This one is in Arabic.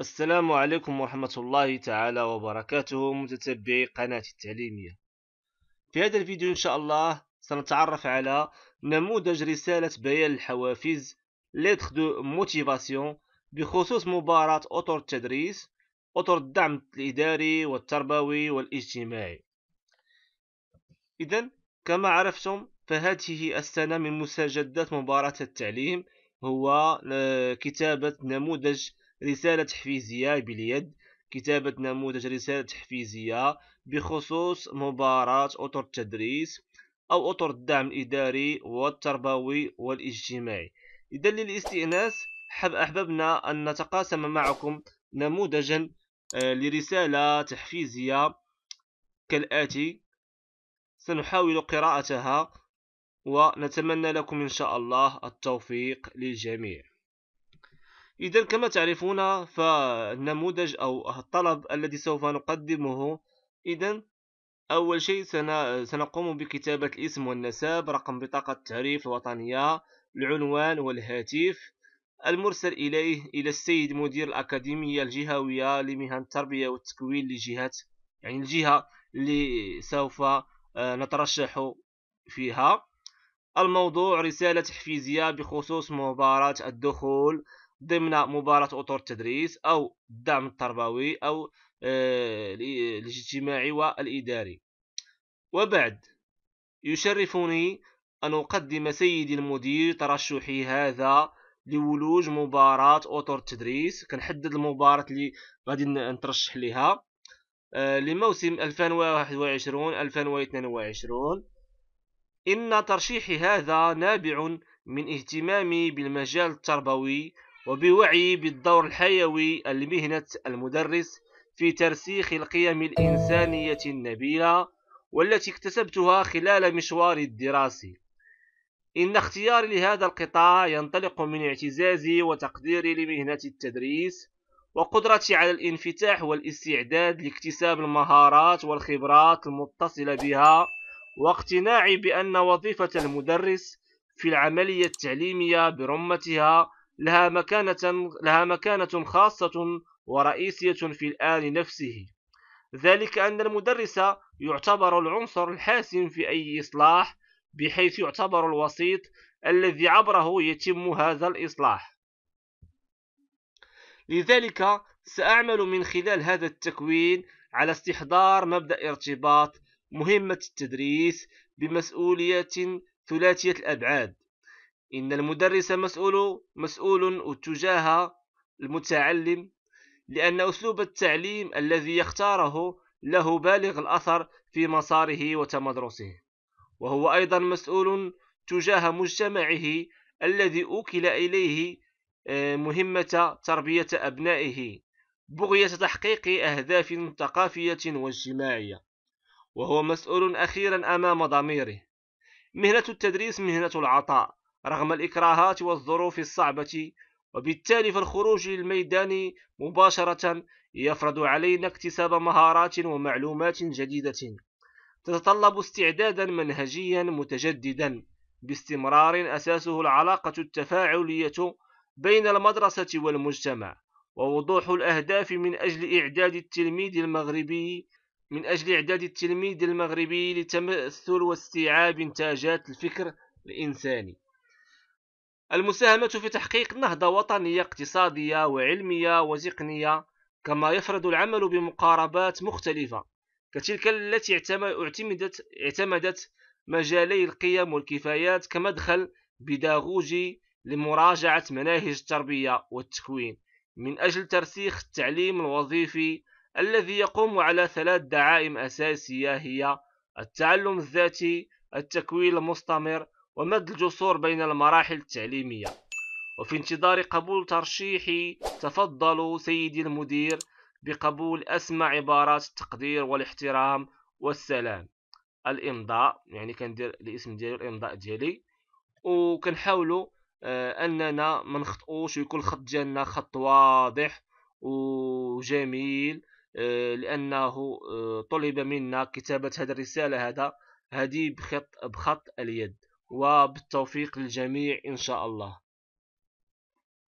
السلام عليكم ورحمة الله تعالى وبركاته متتبعي قناتي التعليمية في هذا الفيديو إن شاء الله سنتعرف على نموذج رسالة بيان الحوافز لدخ دو موتيفاسيون بخصوص مباراة أطر التدريس أطر الدعم الإداري والتربوي والاجتماعي إذا كما عرفتم فهذه السنة من مستجدات مباراة التعليم هو آه، كتابة نموذج رسالة تحفيزية باليد كتابة نموذج رسالة تحفيزية بخصوص مباراة أطر التدريس أو أطر الدعم الإداري والتربوي والاجتماعي إذا للاستئناس حب أحببنا أن نتقاسم معكم نموذجا آه، لرسالة تحفيزية كالآتي سنحاول قراءتها ونتمنى لكم إن شاء الله التوفيق للجميع إذا كما تعرفون فالنموذج أو الطلب الذي سوف نقدمه إذا أول شيء سنقوم بكتابة الاسم والنسب رقم بطاقة التعريف الوطنية العنوان والهاتف المرسل إليه إلى السيد مدير الأكاديمية الجهوية لمهن التربية والتكوين لجهة يعني الجهة اللي سوف آه، نترشح فيها الموضوع رسالة تحفيزية بخصوص مباراة الدخول ضمن مباراة أطر التدريس أو الدعم التربوي أو آه، الاجتماعي والإداري وبعد يشرفني أن أقدم سيدي المدير ترشحي هذا لولوج مباراة أطر التدريس كنحدد المباراة اللي غادي نترشح لها آه، لموسم 2021-2022 إن ترشيحي هذا نابع من اهتمامي بالمجال التربوي وبوعي بالدور الحيوي لمهنة المدرس في ترسيخ القيم الإنسانية النبيلة والتي اكتسبتها خلال مشواري الدراسي إن اختياري لهذا القطاع ينطلق من اعتزازي وتقديري لمهنة التدريس وقدرتي على الانفتاح والاستعداد لاكتساب المهارات والخبرات المتصلة بها واقتناعي بأن وظيفة المدرس في العملية التعليمية برمتها لها مكانة, لها مكانة خاصة ورئيسية في الآن نفسه ذلك أن المدرس يعتبر العنصر الحاسم في أي إصلاح بحيث يعتبر الوسيط الذي عبره يتم هذا الإصلاح لذلك سأعمل من خلال هذا التكوين على استحضار مبدأ ارتباط مهمة التدريس بمسؤولية ثلاثية الأبعاد إن المدرس مسؤول مسؤول تجاه المتعلم لأن أسلوب التعليم الذي يختاره له بالغ الأثر في مساره وتمدرسه وهو أيضا مسؤول تجاه مجتمعه الذي أوكل إليه آه، مهمة تربية أبنائه بغية تحقيق أهداف ثقافية واجتماعية وهو مسؤول أخيرا أمام ضميره مهنة التدريس مهنة العطاء رغم الإكراهات والظروف الصعبة وبالتالي فالخروج للميدان مباشرة يفرض علينا اكتساب مهارات ومعلومات جديدة تتطلب استعدادا منهجيا متجددا باستمرار أساسه العلاقة التفاعلية بين المدرسة والمجتمع ووضوح الأهداف من أجل إعداد التلميذ المغربي من أجل إعداد التلميذ المغربي لتمثل واستيعاب إنتاجات الفكر الإنساني المساهمة في تحقيق نهضة وطنية اقتصادية وعلمية وتقنية كما يفرض العمل بمقاربات مختلفة كتلك التي اعتمدت اعتمدت مجالي القيم والكفايات كمدخل بداغوجي لمراجعة مناهج التربية والتكوين من أجل ترسيخ التعليم الوظيفي الذي يقوم على ثلاث دعائم أساسية هي التعلم الذاتي التكوين المستمر ومد الجسور بين المراحل التعليمية وفي انتظار قبول ترشيحي تفضل سيدي المدير بقبول أسمى عبارات التقدير والاحترام والسلام الإمضاء يعني كندير الاسم ديالي الإمضاء ديالي وكنحاولوا آه، أننا ما نخطئوش ويكون الخط ديالنا خط واضح وجميل آه، لأنه آه، طلب منا كتابة هذه الرسالة هذا هذه بخط بخط اليد وبالتوفيق للجميع إن شاء الله